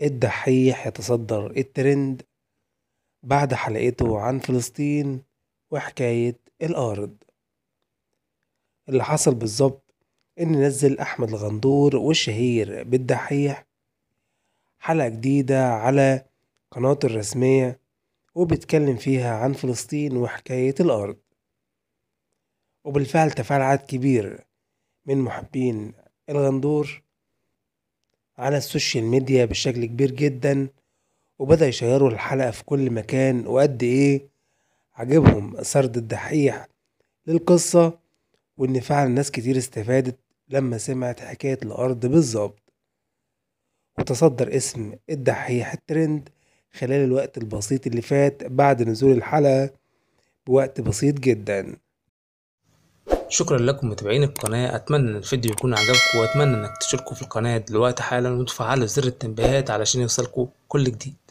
إيه الدحيح يتصدر إيه الترند بعد حلقته عن فلسطين وحكاية الأرض اللي حصل بالظبط إن نزل أحمد الغندور والشهير بالدحيح حلقة جديدة على قناته الرسمية وبيتكلم فيها عن فلسطين وحكاية الأرض وبالفعل تفاعل عدد كبير من محبين الغندور على السوشيال ميديا بشكل كبير جدا وبدأ يشيروا الحلقة في كل مكان وقد إيه عجبهم سرد الدحيح للقصة وإن فعلا ناس كتير استفادت لما سمعت حكاية الأرض بالظبط وتصدر اسم الدحيح الترند خلال الوقت البسيط اللي فات بعد نزول الحلقة بوقت بسيط جداً شكرا لكم متابعين القناة اتمنى ان الفيديو يكون عجبكم واتمنى انك تشتركوا في القناة دلوقتي حالا وتفعلوا زر التنبيهات علشان يوصلكوا كل جديد